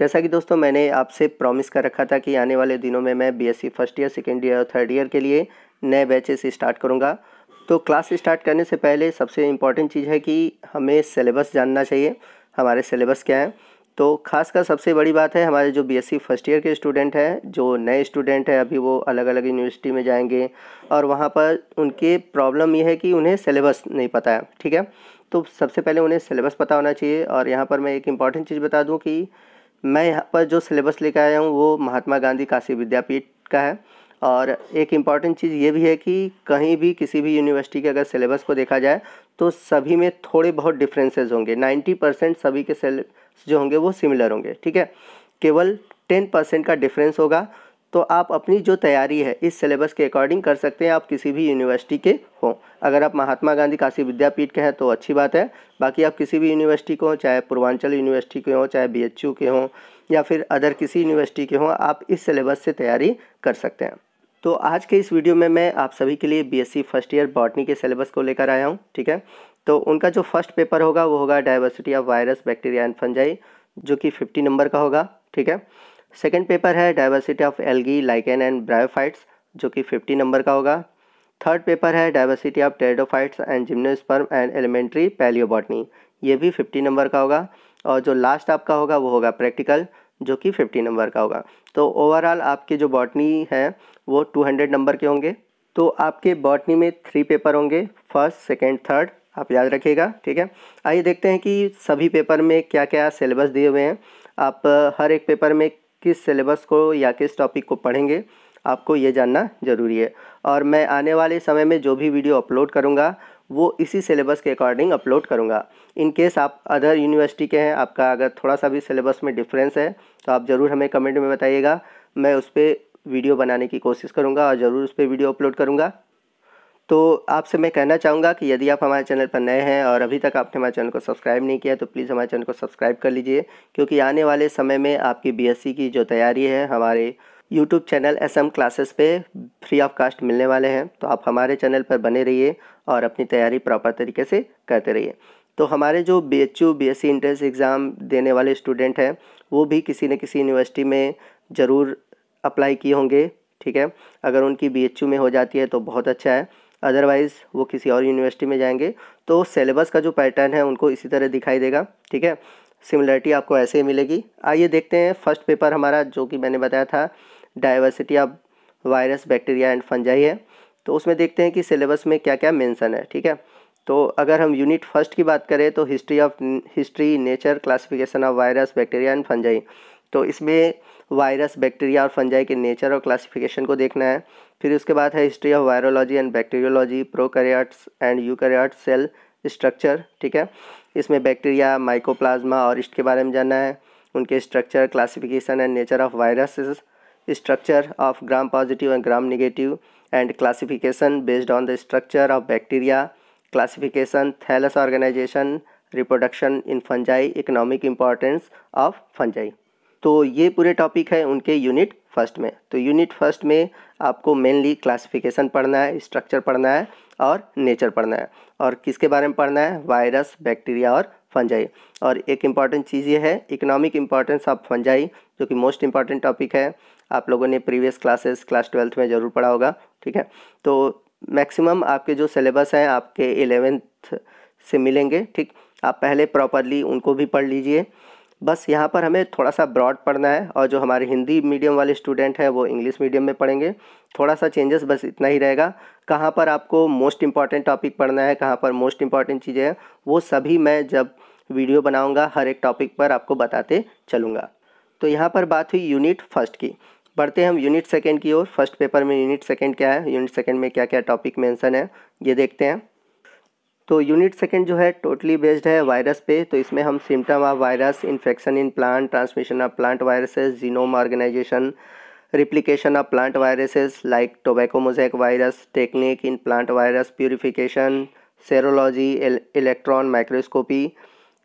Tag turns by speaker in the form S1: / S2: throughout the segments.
S1: जैसा कि दोस्तों मैंने आपसे प्रॉमिस कर रखा था कि आने वाले दिनों में मैं BSc first year second year और थर्ड ईयर के लिए नए बैचेस स्टार्ट करूँगा तो क्लास स्टार्ट करने से पहले सबसे इम्पॉर्टेंट चीज़ है कि हमें सिलेबस जानना चाहिए हमारे सिलेबस क्या है तो खासकर सबसे बड़ी बात है हमारे जो बीएससी फर्स्ट ईयर के स्टूडेंट हैं जो नए स्टूडेंट हैं अभी वो अलग अलग यूनिवर्सिटी में जाएंगे और वहाँ पर उनके प्रॉब्लम ये है कि उन्हें सिलेबस नहीं पता है ठीक है तो सबसे पहले उन्हें सिलेबस पता होना चाहिए और यहाँ पर मैं एक इम्पॉर्टेंट चीज़ बता दूँ कि मैं यहाँ पर जो सिलेबस लेकर आया हूँ वो महात्मा गांधी काशी विद्यापीठ का है और एक इम्पॉर्टेंट चीज़ ये भी है कि कहीं भी किसी भी यूनिवर्सिटी के अगर सिलेबस को देखा जाए तो सभी में थोड़े बहुत डिफरेंसेस होंगे 90 परसेंट सभी के सिलेबस जो होंगे वो सिमिलर होंगे ठीक है केवल 10 परसेंट का डिफरेंस होगा तो आप अपनी जो तैयारी है इस सिलेबस के अकॉर्डिंग कर सकते हैं आप किसी भी यूनिवर्सिटी के हों अगर आप महात्मा गांधी काशी विद्यापीठ के हैं तो अच्छी बात है बाकी आप किसी भी यूनिवर्सिटी के हों चाहे पूर्वांचल यूनिवर्सिटी के हों चाहे बी के हों या फिर अदर किसी यूनिवर्सिटी के हों आप इस सिलेबस से तैयारी कर सकते हैं तो आज के इस वीडियो में मैं आप सभी के लिए बी फर्स्ट ईयर बॉटनी के सिलेबस को लेकर आया हूँ ठीक है तो उनका जो फर्स्ट पेपर होगा वो होगा diversity of virus bacteria and fungi जो कि फिफ्टी नंबर का होगा ठीक है सेकेंड पेपर है diversity of algae lichen and bryophytes जो कि फिफ्टी नंबर का होगा थर्ड पेपर है diversity of pteridophytes and gymnosperm and elementary palaeobotany ये भी फिफ्टी नंबर का होगा और जो लास्ट आपका होगा वो होगा प्रैक्टिकल जो कि फिफ्टी नंबर का होगा तो ओवरऑल आपके जो बॉटनी है वो टू हंड्रेड नंबर के होंगे तो आपके बॉटनी में थ्री पेपर होंगे फर्स्ट सेकेंड थर्ड आप याद रखिएगा ठीक है आइए देखते हैं कि सभी पेपर में क्या क्या सिलेबस दिए हुए हैं आप हर एक पेपर में किस सिलेबस को या किस टॉपिक को पढ़ेंगे आपको ये जानना ज़रूरी है और मैं आने वाले समय में जो भी वीडियो अपलोड करूँगा वो इसी सिलेबस के अकॉर्डिंग अपलोड करूँगा इन केस आप अदर यूनिवर्सिटी के हैं आपका अगर थोड़ा सा भी सिलेबस में डिफरेंस है तो आप ज़रूर हमें कमेंट में बताइएगा मैं उस पर वीडियो बनाने की कोशिश करूँगा और ज़रूर उस पर वीडियो अपलोड करूँगा तो आपसे मैं कहना चाहूँगा कि यदि आप हमारे चैनल पर नए हैं और अभी तक आपने हमारे चैनल को सब्सक्राइब नहीं किया तो प्लीज़ हमारे चैनल को सब्सक्राइब कर लीजिए क्योंकि आने वाले समय में आपकी बीएससी की जो तैयारी है हमारे YouTube channel S M classes पे फ्री ऑफ कास्ट मिलने वाले हैं तो आप हमारे चैनल पर बने रहिए और अपनी तैयारी प्रॉपर तरीके से करते रहिए तो हमारे जो B H U B S C entrance exam देने वाले स्टूडेंट हैं वो भी किसी न किसी यूनिवर्सिटी में ज़रूर अप्लाई किए होंगे ठीक है अगर उनकी बी एच यू में हो जाती है तो बहुत अच्छा है अदरवाइज़ वो किसी और यूनिवर्सिटी में जाएंगे तो सिलेबस का जो पैटर्न है उनको इसी तरह दिखाई देगा ठीक है सिमिलरिटी आपको ऐसे ही मिलेगी आइए देखते हैं फर्स्ट पेपर हमारा जो कि मैंने बताया था diversity of virus bacteria and fungi है तो उसमें देखते हैं कि सिलेबस में क्या क्या मेंशन है ठीक है तो अगर हम यूनिट फर्स्ट की बात करें तो history of history nature classification of virus bacteria and fungi तो इसमें वायरस बैक्टीरिया और फंजाई के नेचर और क्लासिफिकेशन को देखना है फिर उसके बाद है history of virology and bacteriology prokaryotes and eukaryote cell structure ठीक है इसमें बैक्टीरिया माइकोप्लाज्मा और इसके बारे में जानना है उनके structure classification and nature of viruses structure of gram positive and gram negative and classification based on the structure of bacteria classification thallus organization reproduction in fungi economic importance of fungi तो ये पूरे topic है उनके unit first में तो unit first में आपको mainly classification पढ़ना है स्ट्रक्चर पढ़ना है और नेचर पढ़ना है और किसके बारे में पढ़ना है वायरस बैक्टीरिया और फंजाई और एक इम्पॉर्टेंट चीज़ ये है इकोनॉमिक इम्पॉर्टेंस ऑफ फंजाई जो कि मोस्ट इम्पॉर्टेंट टॉपिक है आप लोगों ने प्रीवियस क्लासेस क्लास ट्वेल्थ में ज़रूर पढ़ा होगा ठीक है तो मैक्सिमम आपके जो सिलेबस हैं आपके एलेवेंथ से मिलेंगे ठीक आप पहले प्रॉपरली उनको भी पढ़ लीजिए बस यहाँ पर हमें थोड़ा सा ब्रॉड पढ़ना है और जो हमारे हिंदी मीडियम वाले स्टूडेंट हैं वो इंग्लिश मीडियम में पढ़ेंगे थोड़ा सा चेंजेस बस इतना ही रहेगा कहाँ पर आपको मोस्ट इंपॉर्टेंट टॉपिक पढ़ना है कहाँ पर मोस्ट इंपॉर्टेंट चीज़ें हैं वो सभी मैं जब वीडियो बनाऊँगा हर एक टॉपिक पर आपको बताते चलूँगा तो यहाँ पर बात हुई यूनिट फर्स्ट की बढ़ते हम यूनिट सेकेंड की ओर फर्स्ट पेपर में यूनिट सेकेंड क्या है यूनिट सेकेंड में क्या क्या टॉपिक मैंसन है ये देखते हैं तो यूनिट सेकेंड जो है टोटली बेस्ड है वायरस पे तो इसमें हम symptom of virus infection in plant transmission of plant viruses genome organization replication of plant viruses like tobacco mosaic virus technique in plant virus purification serology electron microscopy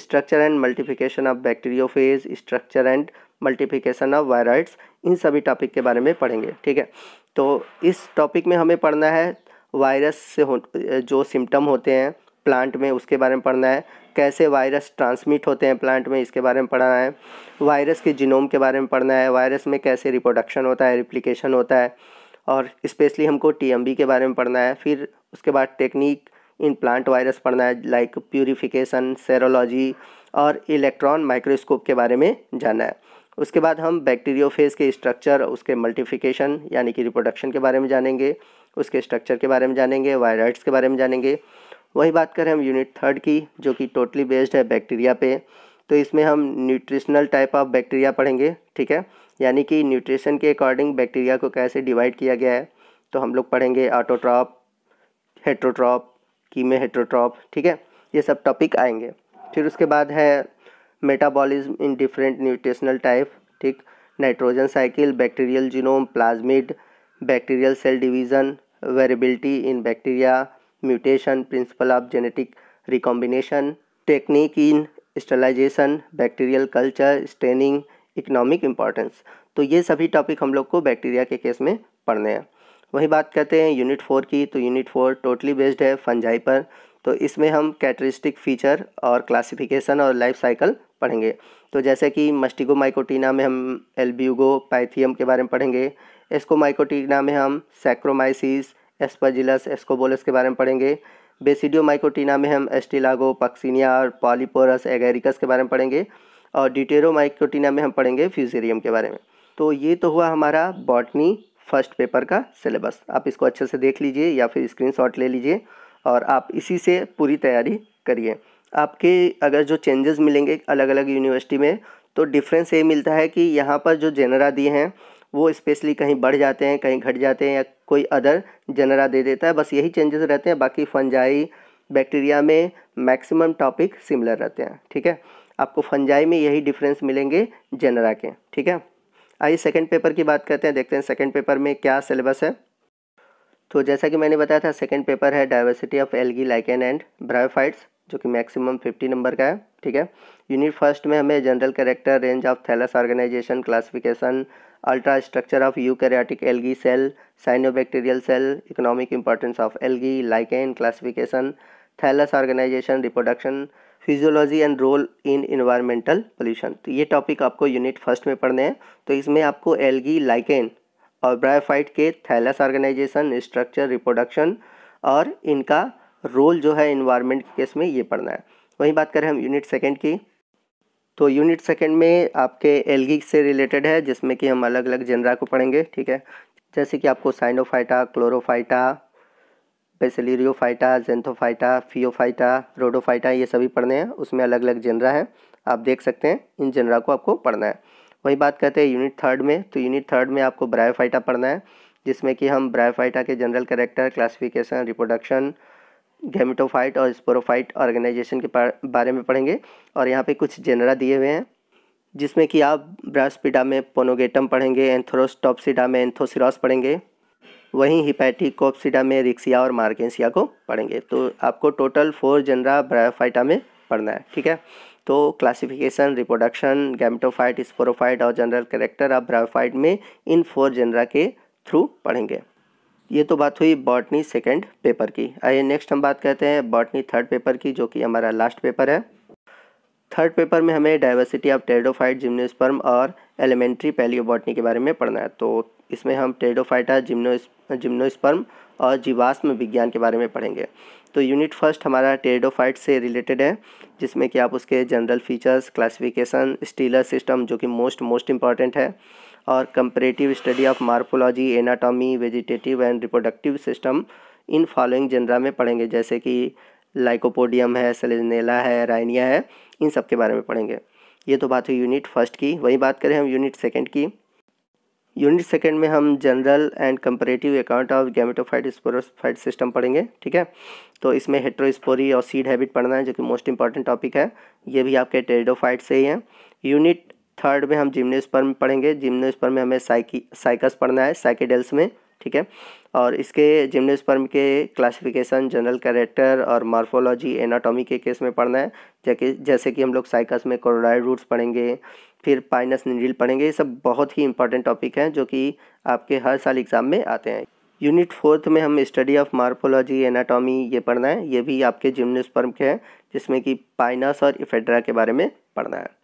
S1: structure and multiplication of bacteriophage structure and multiplication of viroids इन सभी topic के बारे में पढ़ेंगे ठीक है तो इस टॉपिक में हमें पढ़ना है वायरस से हो जो सिम्टम होते हैं प्लांट में उसके बारे में पढ़ना है कैसे वायरस ट्रांसमिट होते हैं प्लांट में इसके बारे में पढ़ना है वायरस के जीनोम के बारे में पढ़ना है वायरस में कैसे रिप्रोडक्शन होता है रिप्लिकेशन होता है और स्पेशली हमको टी के बारे में पढ़ना है फिर उसके बाद टेक्निक इन प्लांट वायरस पढ़ना है लाइक प्योरीफिकेशन सेरोलॉजी और इलेक्ट्रॉन माइक्रोस्कोप के बारे में जानना है उसके बाद हम बैक्टीरियोफेज के स्ट्रक्चर उसके मल्टीफिकेशन यानी कि रिप्रोडक्शन के बारे में जानेंगे उसके स्ट्रक्चर के बारे में जानेंगे वायरइड्स के बारे में जानेंगे वही बात करें हम यूनिट थर्ड की जो कि टोटली बेस्ड है बैक्टीरिया पे तो इसमें हम न्यूट्रिशनल टाइप ऑफ बैक्टीरिया पढ़ेंगे ठीक है यानी कि न्यूट्रिशन के अकॉर्डिंग बैक्टीरिया को कैसे डिवाइड किया गया है तो हम लोग पढ़ेंगे ऑटोट्रॉप हेट्रोट्रॉप कीमे हेट्रोट्रॉप ठीक है ये सब टॉपिक आएंगे फिर उसके बाद है metabolism in different nutritional type ठीक nitrogen cycle bacterial genome plasmid bacterial cell division variability in bacteria mutation principle of genetic recombination technique in sterilization bacterial culture staining economic importance तो ये सभी टॉपिक हम लोग को बैक्टीरिया के case में पढ़ने हैं वही बात करते हैं यूनिट फोर की तो यूनिट फोर टोटली बेस्ड है फंजाई पर तो इसमें हम कैटरिस्टिक फीचर और क्लासिफिकेशन और लाइफ साइकिल पढ़ेंगे तो जैसे कि मस्टिको माइकोटीना में हम एल्ब्यूगो पाइथियम के बारे में पढ़ेंगे एस्को माइकोटीना में हम सैक्रोमाइसिस एस्पाजिलस एस्कोबोलस के बारे में पढ़ेंगे बेसिडियो माइकोटीना में हम एस्टिलागो पक्सिनिया और पॉलीपोरस एगेरिकस के बारे में पढ़ेंगे और डिटेरो माइकोटीना में हम पढ़ेंगे फ्यूजेरियम के बारे में तो ये तो हुआ हमारा बॉटनी फर्स्ट पेपर का सिलेबस आप इसको अच्छे से देख लीजिए या फिर स्क्रीन ले लीजिए और आप इसी से पूरी तैयारी करिए आपके अगर जो चेंजेस मिलेंगे अलग अलग यूनिवर्सिटी में तो डिफरेंस ये मिलता है कि यहाँ पर जो जेनरा दिए हैं वो स्पेशली कहीं बढ़ जाते हैं कहीं घट जाते हैं या कोई अदर जनरा दे देता है बस यही चेंजेस रहते हैं बाकी फंजाई बैक्टीरिया में मैक्सिमम टॉपिक सिमिलर रहते हैं ठीक है आपको फंजाई में यही डिफरेंस मिलेंगे जनरा के ठीक है आइए सेकेंड पेपर की बात करते हैं देखते हैं सेकेंड पेपर में क्या सिलेबस है तो जैसा कि मैंने बताया था सेकेंड पेपर है diversity of algae lichen and bryophytes जो कि मैक्सिमम फिफ्टी नंबर का है ठीक है यूनिट फर्स्ट में हमें general character range of thallus organization classification ultra structure of eukaryotic algae cell cyanobacterial cell economic importance of algae lichen classification thallus organization reproduction physiology and role in environmental pollution तो ये topic आपको unit first में पढ़ने हैं तो इसमें आपको algae lichen और ब्रायोफाइट के थैलस ऑर्गेनाइजेशन स्ट्रक्चर रिप्रोडक्शन और इनका रोल जो है इन्वायरमेंट केस में ये पढ़ना है वहीं बात करें हम यूनिट सेकेंड की तो यूनिट सेकेंड में आपके एलगी से रिलेटेड है जिसमें कि हम अलग अलग जनरा को पढ़ेंगे ठीक है जैसे कि आपको साइनोफाइटा क्लोरोफाइटा पेसिलीरियोफाइटा जेंथोफाइटा फियोफाइटा रोडोफाइटा ये सभी पढ़ने हैं उसमें अलग अलग जनरा हैं आप देख सकते हैं इन जनरा को आपको पढ़ना है वही बात करते हैं यूनिट थर्ड में तो यूनिट थर्ड में आपको ब्रायोफाइटा पढ़ना है जिसमें कि हम ब्रायोफाइटा के general character classification reproduction gametophyte और स्पोरोफाइट ऑर्गेनाइजेशन के बारे में पढ़ेंगे और यहाँ पे कुछ जेनरा दिए हुए हैं जिसमें कि आप ब्रासपिडा में पोनोगेटम पढ़ेंगे एंथ्रोस्टॉपसीडा में एंथोसिरोस पढ़ेंगे वहीं हिपैटिकोपसिडा में रिक्सिया और मार्केंसिया को पढ़ेंगे तो आपको टोटल फोर जनरा ब्रायोफाइटा में पढ़ना है ठीक है तो क्लासिफिकेशन रिप्रोडक्शन गैमिटोफाइट स्पोरोफाइट और जनरल कैरेक्टर आप ब्रायोफाइट में इन फोर जनरा के थ्रू पढ़ेंगे ये तो बात हुई बॉटनी सेकेंड पेपर की आइए नेक्स्ट हम बात करते हैं बॉटनी थर्ड पेपर की जो कि हमारा लास्ट पेपर है थर्ड पेपर में हमें डाइवर्सिटी ऑफ टेडोफाइट जिम्नोस्पर्म और एलिमेंट्री पैलियोबॉटनी के बारे में पढ़ना है तो इसमें हम टेडोफाइटा जिम्नोस जिम्नोस्पर्म और जीवाश्म विज्ञान के बारे में पढ़ेंगे तो यूनिट फर्स्ट हमारा टेडोफाइट से रिलेटेड है जिसमें कि आप उसके general features classification stelar system जो कि मोस्ट मोस्ट इम्पॉर्टेंट है और comparative study of morphology anatomy vegetative and reproductive system in following genera में पढ़ेंगे जैसे कि लाइकोपोडियम है सेलेजनेला है राइनिया है इन सब के बारे में पढ़ेंगे ये तो बात हुई यूनिट फर्स्ट की वही बात करें हम यूनिट सेकेंड की यूनिट सेकेंड में हम general and comparative account of gametophyte sporophyte system पढ़ेंगे ठीक है तो इसमें हेट्रोस्पोरी और सीड हैबिट पढ़ना है जो कि मोस्ट इंपॉर्टेंट टॉपिक है ये भी आपके टेरिडोफाइट से ही है यूनिट थर्ड में हम जिम्नोस्पर्म पढ़ेंगे जिम्नोस्पर्म में हमें साइकी साइकस पढ़ना है साइकेडल्स में ठीक है और इसके जिम्नोस्पर्म के क्लासिफिकेशन जनरल कैरेक्टर और मार्फोलॉजी एनाटॉमी के केस में पढ़ना है जैसे जैसे कि हम लोग साइकस में कोरोडाइड रूट्स पढ़ेंगे फिर पाइनस नीडिल पढ़ेंगे ये सब बहुत ही इंपॉर्टेंट टॉपिक हैं जो कि आपके हर साल एग्ज़ाम में आते हैं यूनिट फोर्थ में हम स्टडी ऑफ मार्फोलॉजी एनाटॉमी ये पढ़ना है ये भी आपके जिम्नोस्पर्म के हैं जिसमें कि पाइनस और इफेड्रा के बारे में पढ़ना है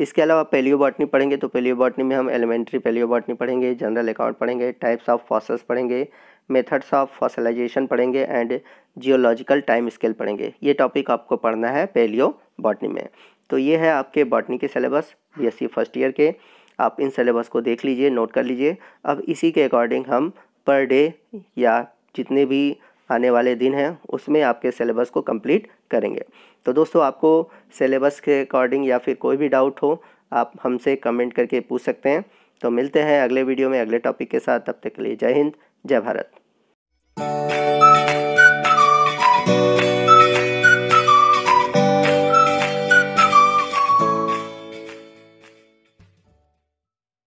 S1: इसके अलावा पेलियोबॉटनी पढ़ेंगे तो पेलियोबॉटनी में हम एलिमेंट्री पेलियोबॉटनी पढ़ेंगे जनरल अकाउंट पढ़ेंगे टाइप्स ऑफ फॉसल्स पढ़ेंगे मेथड्स ऑफ फॉसलाइजेशन पढ़ेंगे एंड जियोलॉजिकल टाइम स्केल पढ़ेंगे ये टॉपिक आपको पढ़ना है पेलियोबॉटनी में तो ये है आपके बॉटनी के सिलेबस बी फर्स्ट ईयर के आप इन सिलेबस को देख लीजिए नोट कर लीजिए अब इसी के अकॉर्डिंग हम पर डे या जितने भी आने वाले दिन हैं उसमें आपके सिलेबस को कंप्लीट करेंगे तो दोस्तों आपको सिलेबस के अकॉर्डिंग या फिर कोई भी डाउट हो आप हमसे कमेंट करके पूछ सकते हैं तो मिलते हैं अगले वीडियो में अगले टॉपिक के साथ तब तक के लिए जय हिंद जय भारत